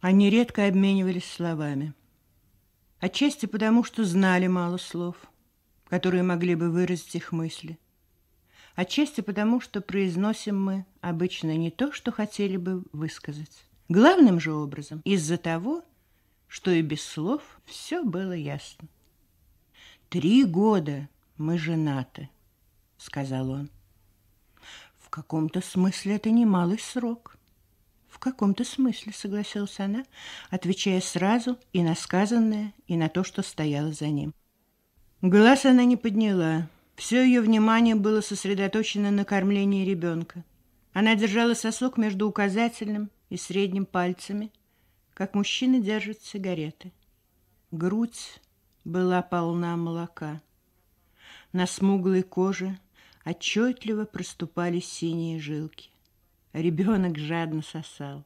Они редко обменивались словами. Отчасти потому, что знали мало слов, которые могли бы выразить их мысли. Отчасти потому, что произносим мы обычно не то, что хотели бы высказать. Главным же образом из-за того, что и без слов все было ясно. «Три года мы женаты», — сказал он. «В каком-то смысле это немалый срок» в каком-то смысле», — согласилась она, отвечая сразу и на сказанное, и на то, что стояло за ним. Глаз она не подняла. Все ее внимание было сосредоточено на кормлении ребенка. Она держала сосок между указательным и средним пальцами, как мужчины держат сигареты. Грудь была полна молока. На смуглой коже отчетливо проступали синие жилки. Ребенок жадно сосал.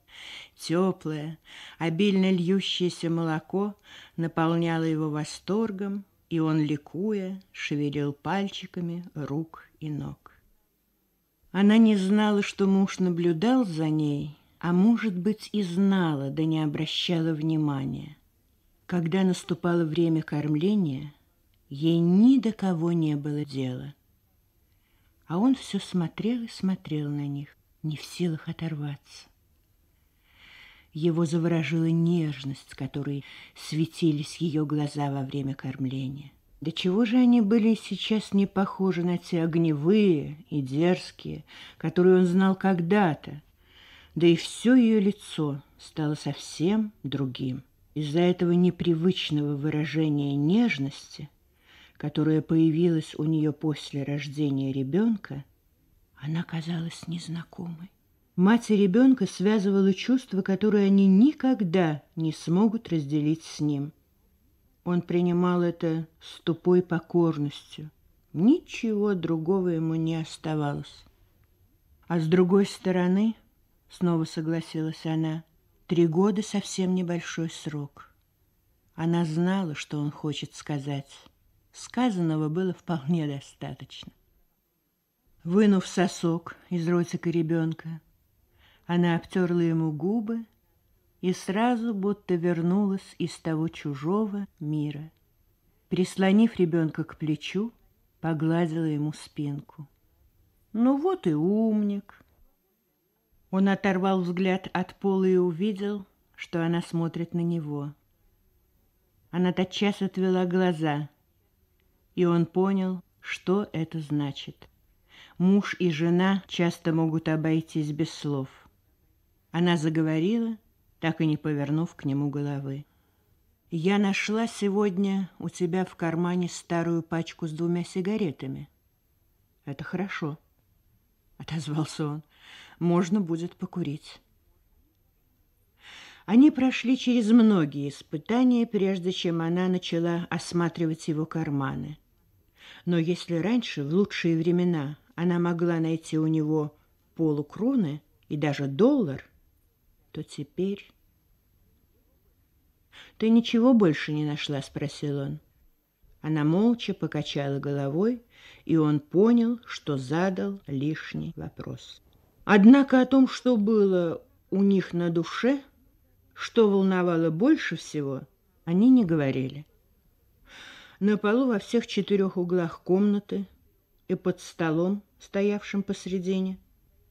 Теплое, обильно льющееся молоко наполняло его восторгом, и он, ликуя, шевелил пальчиками рук и ног. Она не знала, что муж наблюдал за ней, а, может быть, и знала, да не обращала внимания. Когда наступало время кормления, ей ни до кого не было дела. А он все смотрел и смотрел на них не в силах оторваться. Его заворожила нежность, которой светились ее глаза во время кормления. До чего же они были сейчас не похожи на те огневые и дерзкие, которые он знал когда-то. Да и все ее лицо стало совсем другим. Из-за этого непривычного выражения нежности, которое появилось у нее после рождения ребенка, она казалась незнакомой. Мать и ребенка связывало чувства, которые они никогда не смогут разделить с ним. Он принимал это с тупой покорностью. Ничего другого ему не оставалось. А с другой стороны, снова согласилась она, три года совсем небольшой срок. Она знала, что он хочет сказать. Сказанного было вполне достаточно. Вынув сосок из ротика ребенка, она обтерла ему губы и сразу будто вернулась из того чужого мира. Прислонив ребенка к плечу, погладила ему спинку. «Ну вот и умник!» Он оторвал взгляд от пола и увидел, что она смотрит на него. Она тотчас отвела глаза, и он понял, что это значит муж и жена часто могут обойтись без слов. Она заговорила, так и не повернув к нему головы. «Я нашла сегодня у тебя в кармане старую пачку с двумя сигаретами». «Это хорошо», — отозвался он. «Можно будет покурить». Они прошли через многие испытания, прежде чем она начала осматривать его карманы. Но если раньше, в лучшие времена, она могла найти у него полукроны и даже доллар, то теперь... «Ты ничего больше не нашла?» — спросил он. Она молча покачала головой, и он понял, что задал лишний вопрос. Однако о том, что было у них на душе, что волновало больше всего, они не говорили. На полу во всех четырех углах комнаты и под столом, стоявшим посредине,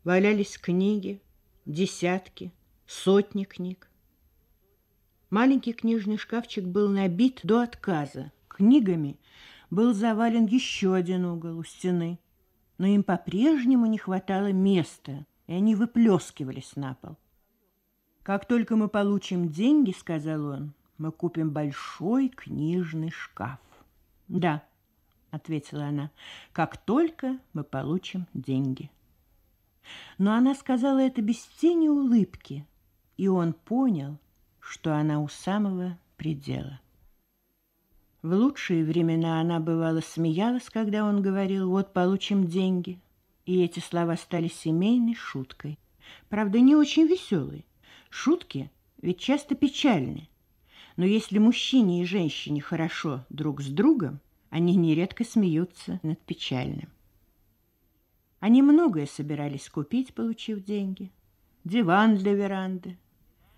валялись книги, десятки, сотни книг. Маленький книжный шкафчик был набит до отказа. Книгами был завален еще один угол у стены, но им по-прежнему не хватало места, и они выплескивались на пол. «Как только мы получим деньги, — сказал он, — мы купим большой книжный шкаф». «Да, — ответила она, — «как только мы получим деньги». Но она сказала это без тени улыбки, и он понял, что она у самого предела. В лучшие времена она, бывало, смеялась, когда он говорил «вот получим деньги», и эти слова стали семейной шуткой. Правда, не очень веселой. Шутки ведь часто печальны. Но если мужчине и женщине хорошо друг с другом, они нередко смеются над печальным. Они многое собирались купить, получив деньги. Диван для веранды,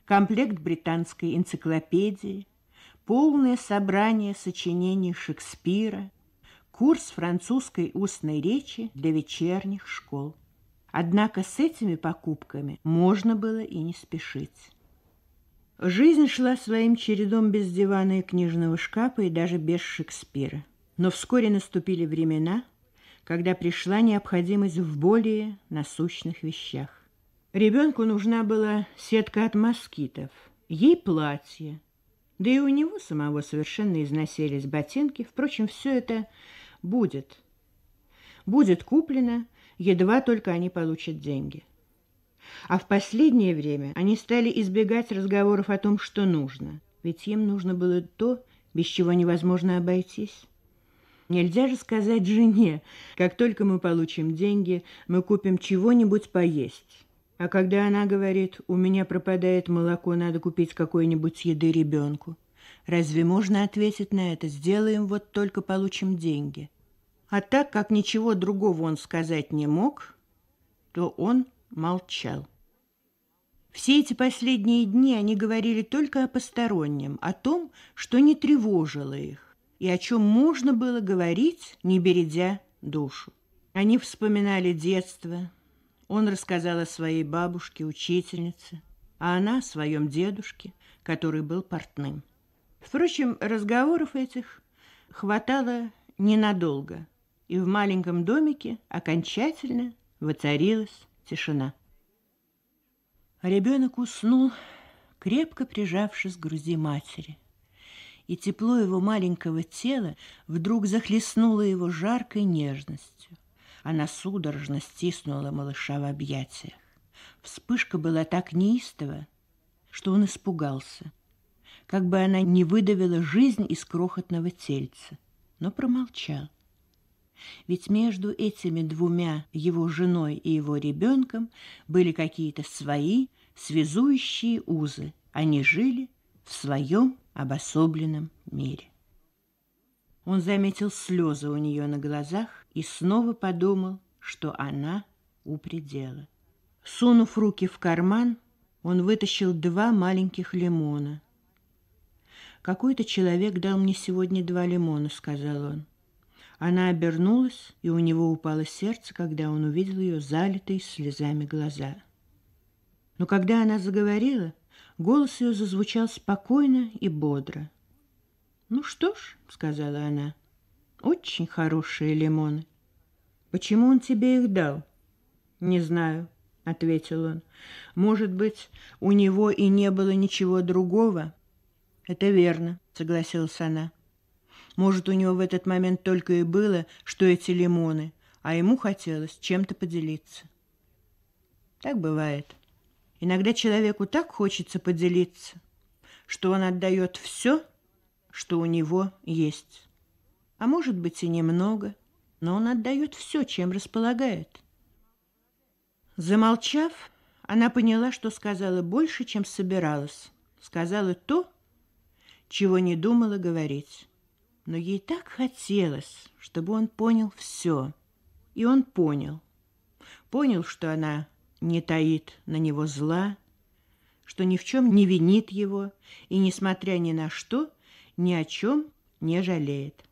комплект британской энциклопедии, полное собрание сочинений Шекспира, курс французской устной речи для вечерних школ. Однако с этими покупками можно было и не спешить. Жизнь шла своим чередом без дивана и книжного шкафа и даже без Шекспира. Но вскоре наступили времена, когда пришла необходимость в более насущных вещах. Ребенку нужна была сетка от москитов, ей платье, да и у него самого совершенно износились ботинки. Впрочем, все это будет. Будет куплено, едва только они получат деньги. А в последнее время они стали избегать разговоров о том, что нужно, ведь им нужно было то, без чего невозможно обойтись. Нельзя же сказать жене, как только мы получим деньги, мы купим чего-нибудь поесть. А когда она говорит, у меня пропадает молоко, надо купить какой-нибудь еды ребенку, разве можно ответить на это, сделаем вот только получим деньги? А так как ничего другого он сказать не мог, то он молчал. Все эти последние дни они говорили только о постороннем, о том, что не тревожило их и о чем можно было говорить, не бередя душу. Они вспоминали детство. Он рассказал о своей бабушке, учительнице, а она о своем дедушке, который был портным. Впрочем, разговоров этих хватало ненадолго, и в маленьком домике окончательно воцарилась тишина. Ребенок уснул, крепко прижавшись к груди матери и тепло его маленького тела вдруг захлестнуло его жаркой нежностью. Она судорожно стиснула малыша в объятиях. Вспышка была так неистова, что он испугался, как бы она не выдавила жизнь из крохотного тельца, но промолчал. Ведь между этими двумя, его женой и его ребенком, были какие-то свои связующие узы. Они жили в своем обособленном мире. Он заметил слезы у нее на глазах и снова подумал, что она у предела. Сунув руки в карман, он вытащил два маленьких лимона. «Какой-то человек дал мне сегодня два лимона», — сказал он. Она обернулась, и у него упало сердце, когда он увидел ее залитые слезами глаза. Но когда она заговорила, Голос ее зазвучал спокойно и бодро. «Ну что ж», — сказала она, — «очень хорошие лимоны. Почему он тебе их дал?» «Не знаю», — ответил он. «Может быть, у него и не было ничего другого?» «Это верно», — согласилась она. «Может, у него в этот момент только и было, что эти лимоны, а ему хотелось чем-то поделиться». «Так бывает», — Иногда человеку так хочется поделиться, что он отдает все, что у него есть. А может быть и немного, но он отдает все, чем располагает. Замолчав, она поняла, что сказала больше, чем собиралась. Сказала то, чего не думала говорить. Но ей так хотелось, чтобы он понял все. И он понял. Понял, что она не таит на него зла, что ни в чем не винит его и, несмотря ни на что, ни о чем не жалеет.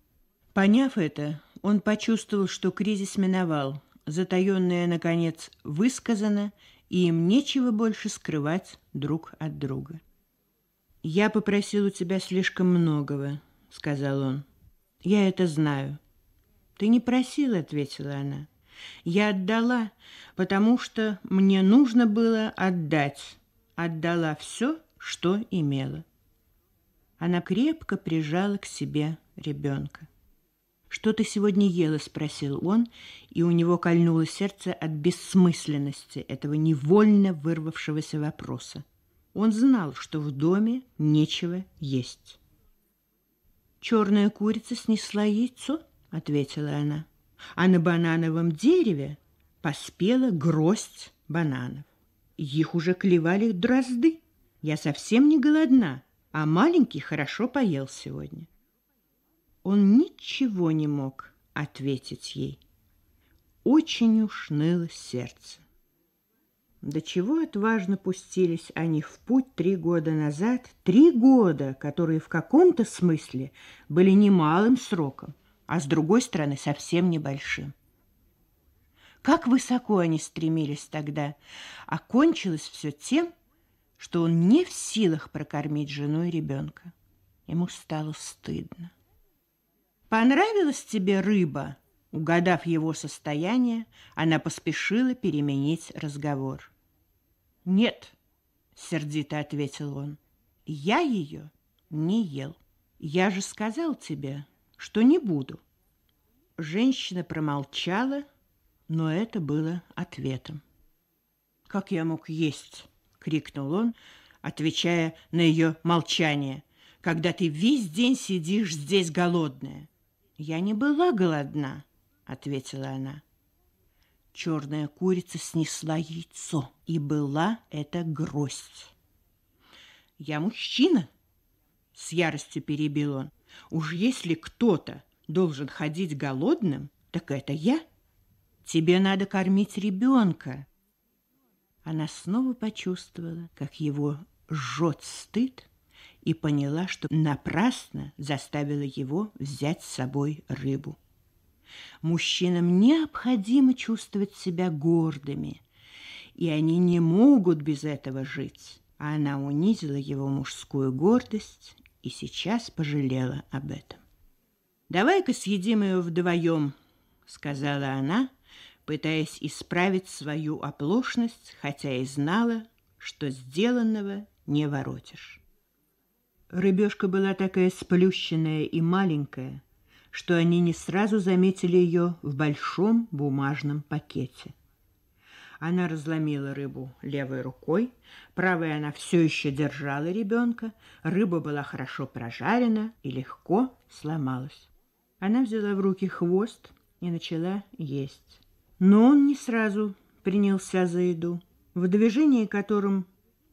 Поняв это, он почувствовал, что кризис миновал, затаенное, наконец, высказано, и им нечего больше скрывать друг от друга. «Я попросил у тебя слишком многого», — сказал он. «Я это знаю». «Ты не просил», — ответила она. Я отдала, потому что мне нужно было отдать. Отдала все, что имела. Она крепко прижала к себе ребенка. «Что ты сегодня ела?» – спросил он, и у него кольнуло сердце от бессмысленности этого невольно вырвавшегося вопроса. Он знал, что в доме нечего есть. «Черная курица снесла яйцо?» – ответила она а на банановом дереве поспела гроздь бананов. Их уже клевали дрозды. Я совсем не голодна, а маленький хорошо поел сегодня. Он ничего не мог ответить ей. Очень уж ныло сердце. До чего отважно пустились они в путь три года назад, три года, которые в каком-то смысле были немалым сроком а с другой стороны совсем небольшим. Как высоко они стремились тогда, а кончилось все тем, что он не в силах прокормить жену и ребенка. Ему стало стыдно. «Понравилась тебе рыба?» Угадав его состояние, она поспешила переменить разговор. «Нет», — сердито ответил он, — «я ее не ел. Я же сказал тебе, что не буду. Женщина промолчала, но это было ответом. «Как я мог есть?» — крикнул он, отвечая на ее молчание. «Когда ты весь день сидишь здесь голодная». «Я не была голодна», — ответила она. Черная курица снесла яйцо, и была это гроздь. «Я мужчина!» — с яростью перебил он. Уж если кто-то должен ходить голодным, так это я. Тебе надо кормить ребенка. Она снова почувствовала, как его жжет стыд, и поняла, что напрасно заставила его взять с собой рыбу. Мужчинам необходимо чувствовать себя гордыми, и они не могут без этого жить. А она унизила его мужскую гордость и сейчас пожалела об этом. «Давай-ка съедим ее вдвоем», — сказала она, пытаясь исправить свою оплошность, хотя и знала, что сделанного не воротишь. Рыбешка была такая сплющенная и маленькая, что они не сразу заметили ее в большом бумажном пакете. Она разломила рыбу левой рукой, правой она все еще держала ребенка, рыба была хорошо прожарена и легко сломалась. Она взяла в руки хвост и начала есть. Но он не сразу принялся за еду. В движении, которым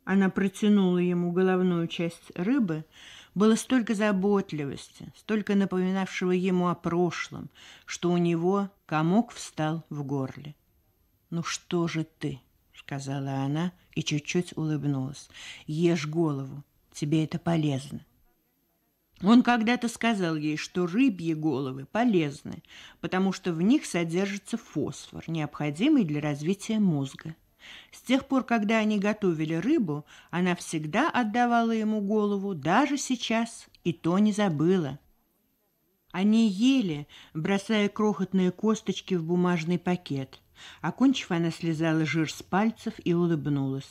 она протянула ему головную часть рыбы, было столько заботливости, столько напоминавшего ему о прошлом, что у него комок встал в горле. «Ну что же ты?» — сказала она и чуть-чуть улыбнулась. «Ешь голову, тебе это полезно». Он когда-то сказал ей, что рыбьи головы полезны, потому что в них содержится фосфор, необходимый для развития мозга. С тех пор, когда они готовили рыбу, она всегда отдавала ему голову, даже сейчас, и то не забыла. Они ели, бросая крохотные косточки в бумажный пакет – Окончив, она слезала жир с пальцев и улыбнулась.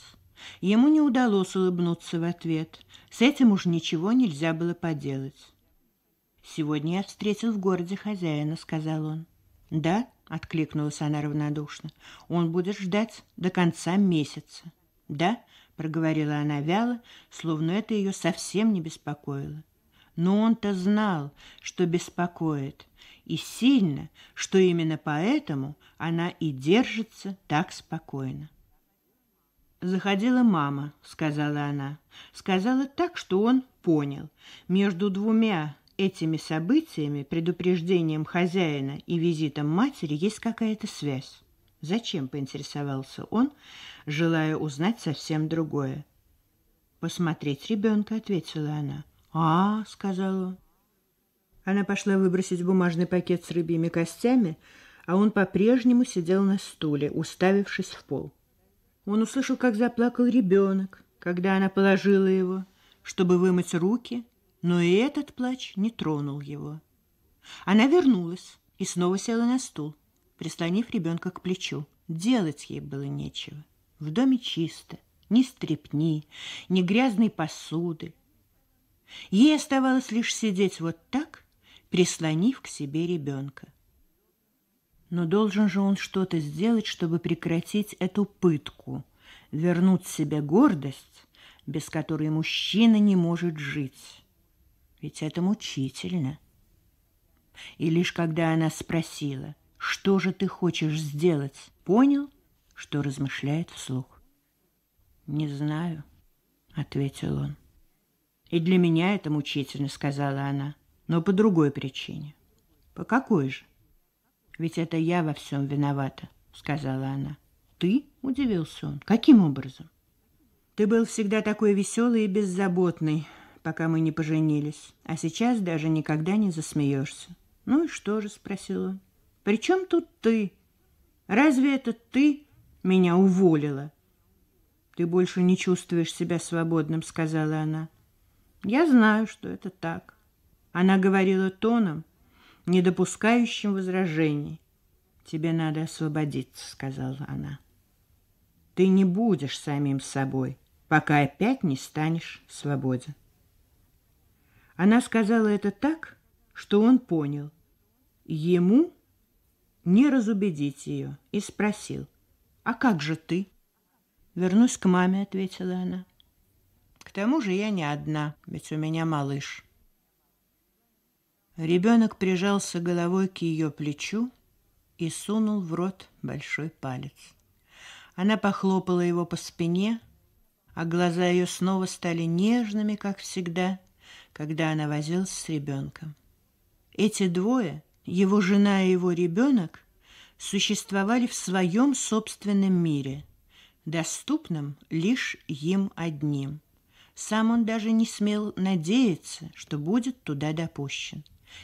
Ему не удалось улыбнуться в ответ. С этим уж ничего нельзя было поделать. «Сегодня я встретил в городе хозяина», — сказал он. «Да?» — откликнулась она равнодушно. «Он будет ждать до конца месяца». «Да?» — проговорила она вяло, словно это ее совсем не беспокоило но он-то знал, что беспокоит, и сильно, что именно поэтому она и держится так спокойно. «Заходила мама», — сказала она. Сказала так, что он понял. Между двумя этими событиями, предупреждением хозяина и визитом матери, есть какая-то связь. «Зачем?» — поинтересовался он, желая узнать совсем другое. «Посмотреть ребенка», — ответила она. «А», — сказала. Она пошла выбросить бумажный пакет с рыбьими костями, а он по-прежнему сидел на стуле, уставившись в пол. Он услышал, как заплакал ребенок, когда она положила его, чтобы вымыть руки, но и этот плач не тронул его. Она вернулась и снова села на стул, прислонив ребенка к плечу. Делать ей было нечего. В доме чисто, ни стрепни, ни грязной посуды, Ей оставалось лишь сидеть вот так, прислонив к себе ребенка. Но должен же он что-то сделать, чтобы прекратить эту пытку, вернуть себе гордость, без которой мужчина не может жить. Ведь это мучительно. И лишь когда она спросила, что же ты хочешь сделать, понял, что размышляет вслух. «Не знаю», — ответил он. И для меня это мучительно, сказала она, но по другой причине. По какой же? Ведь это я во всем виновата, сказала она. Ты? Удивился он. Каким образом? Ты был всегда такой веселый и беззаботный, пока мы не поженились, а сейчас даже никогда не засмеешься. Ну и что же, спросил он. При чем тут ты? Разве это ты меня уволила? Ты больше не чувствуешь себя свободным, сказала она. Я знаю, что это так. Она говорила тоном, не допускающим возражений. Тебе надо освободиться, сказала она. Ты не будешь самим собой, пока опять не станешь свободен. Она сказала это так, что он понял. Ему не разубедить ее, и спросил, «А как же ты?» «Вернусь к маме», — ответила она. К тому же я не одна, ведь у меня малыш. Ребенок прижался головой к ее плечу и сунул в рот большой палец. Она похлопала его по спине, а глаза ее снова стали нежными, как всегда, когда она возилась с ребенком. Эти двое, его жена и его ребенок, существовали в своем собственном мире, доступном лишь им одним – сам он даже не смел надеяться, что будет туда допущен.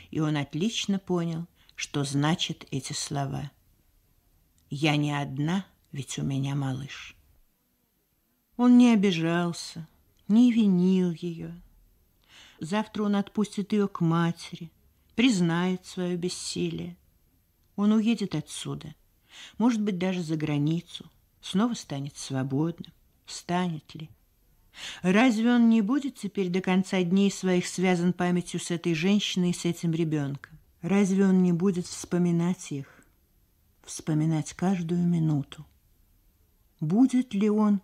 И он отлично понял, что значат эти слова. «Я не одна, ведь у меня малыш». Он не обижался, не винил ее. Завтра он отпустит ее к матери, признает свое бессилие. Он уедет отсюда, может быть, даже за границу, снова станет свободным. Станет ли? Разве он не будет теперь до конца дней своих связан памятью с этой женщиной и с этим ребенком? Разве он не будет вспоминать их? Вспоминать каждую минуту? Будет ли он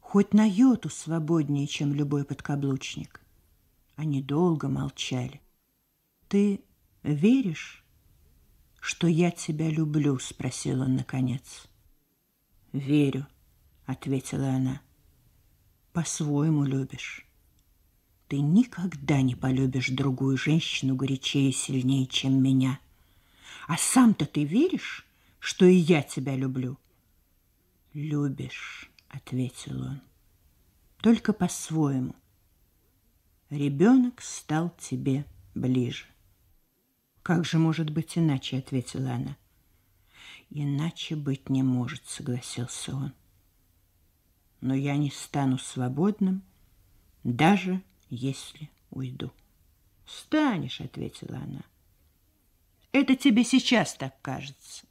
хоть на йоту свободнее, чем любой подкаблучник? Они долго молчали. «Ты веришь, что я тебя люблю?» — спросил он наконец. «Верю», — ответила она по-своему любишь. Ты никогда не полюбишь другую женщину горячее и сильнее, чем меня. А сам-то ты веришь, что и я тебя люблю? Любишь, ответил он, только по-своему. Ребенок стал тебе ближе. Как же может быть иначе, ответила она. Иначе быть не может, согласился он но я не стану свободным, даже если уйду. «Станешь», — ответила она. «Это тебе сейчас так кажется».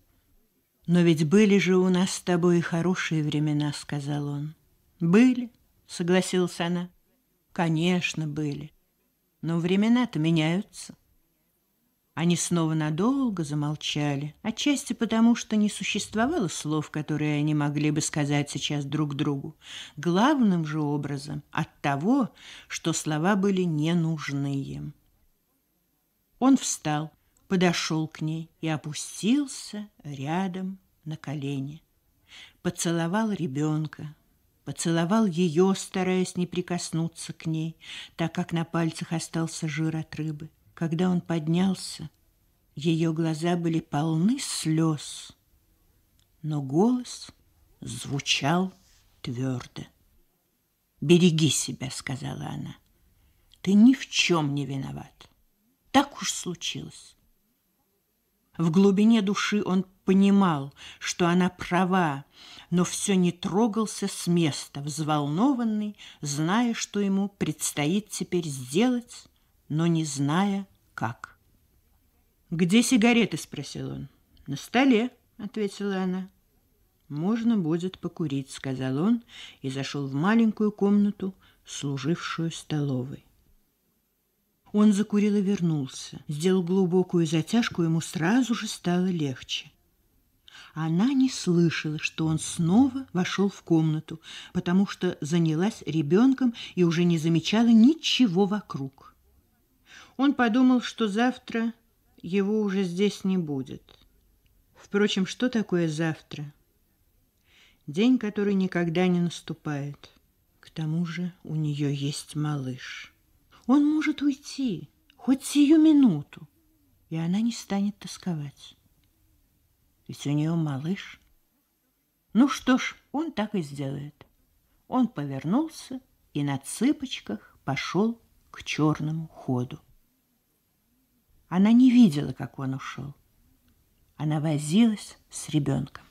«Но ведь были же у нас с тобой и хорошие времена», — сказал он. «Были», — согласилась она. «Конечно, были. Но времена-то меняются. Они снова надолго замолчали, отчасти потому, что не существовало слов, которые они могли бы сказать сейчас друг другу, главным же образом от того, что слова были не нужны им. Он встал, подошел к ней и опустился рядом на колени. Поцеловал ребенка, поцеловал ее, стараясь не прикоснуться к ней, так как на пальцах остался жир от рыбы когда он поднялся, ее глаза были полны слез, но голос звучал твердо. «Береги себя», — сказала она. «Ты ни в чем не виноват. Так уж случилось». В глубине души он понимал, что она права, но все не трогался с места, взволнованный, зная, что ему предстоит теперь сделать но не зная, как. «Где сигареты?» – спросил он. «На столе», – ответила она. «Можно будет покурить», – сказал он и зашел в маленькую комнату, служившую столовой. Он закурил и вернулся. Сделал глубокую затяжку, ему сразу же стало легче. Она не слышала, что он снова вошел в комнату, потому что занялась ребенком и уже не замечала ничего вокруг. Он подумал, что завтра его уже здесь не будет. Впрочем, что такое завтра? День, который никогда не наступает. К тому же у нее есть малыш. Он может уйти, хоть сию минуту, и она не станет тосковать. Ведь у нее малыш. Ну что ж, он так и сделает. Он повернулся и на цыпочках пошел к черному ходу. Она не видела, как он ушел. Она возилась с ребенком.